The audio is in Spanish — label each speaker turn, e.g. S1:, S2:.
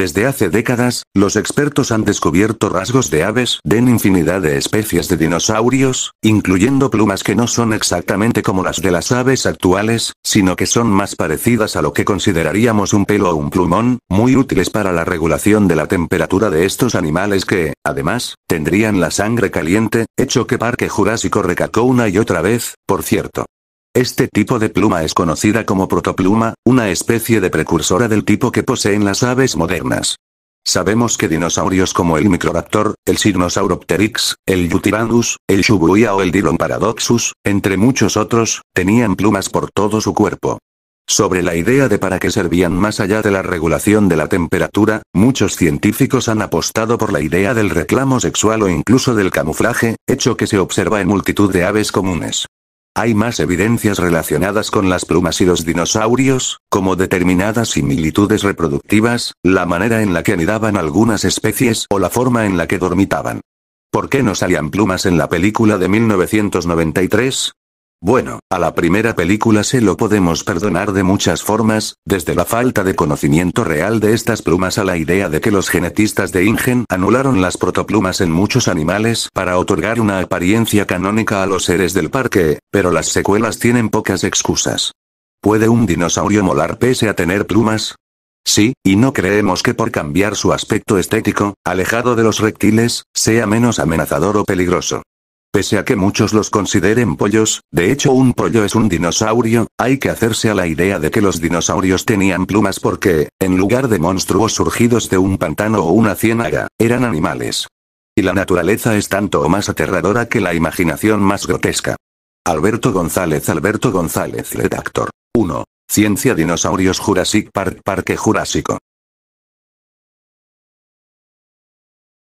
S1: Desde hace décadas, los expertos han descubierto rasgos de aves de infinidad de especies de dinosaurios, incluyendo plumas que no son exactamente como las de las aves actuales, sino que son más parecidas a lo que consideraríamos un pelo o un plumón, muy útiles para la regulación de la temperatura de estos animales que, además, tendrían la sangre caliente, hecho que Parque Jurásico recacó una y otra vez, por cierto. Este tipo de pluma es conocida como protopluma, una especie de precursora del tipo que poseen las aves modernas. Sabemos que dinosaurios como el Microraptor, el Sinosauropteryx, el Yutiranus, el Shubuya o el paradoxus, entre muchos otros, tenían plumas por todo su cuerpo. Sobre la idea de para qué servían más allá de la regulación de la temperatura, muchos científicos han apostado por la idea del reclamo sexual o incluso del camuflaje, hecho que se observa en multitud de aves comunes. Hay más evidencias relacionadas con las plumas y los dinosaurios, como determinadas similitudes reproductivas, la manera en la que anidaban algunas especies o la forma en la que dormitaban. ¿Por qué no salían plumas en la película de 1993? Bueno, a la primera película se lo podemos perdonar de muchas formas, desde la falta de conocimiento real de estas plumas a la idea de que los genetistas de Ingen anularon las protoplumas en muchos animales para otorgar una apariencia canónica a los seres del parque, pero las secuelas tienen pocas excusas. ¿Puede un dinosaurio molar pese a tener plumas? Sí, y no creemos que por cambiar su aspecto estético, alejado de los reptiles, sea menos amenazador o peligroso. Pese a que muchos los consideren pollos, de hecho un pollo es un dinosaurio, hay que hacerse a la idea de que los dinosaurios tenían plumas porque, en lugar de monstruos surgidos de un pantano o una ciénaga, eran animales. Y la naturaleza es tanto o más aterradora que la imaginación más grotesca. Alberto González Alberto González Redactor. 1. Ciencia Dinosaurios Jurassic Park Parque Jurásico.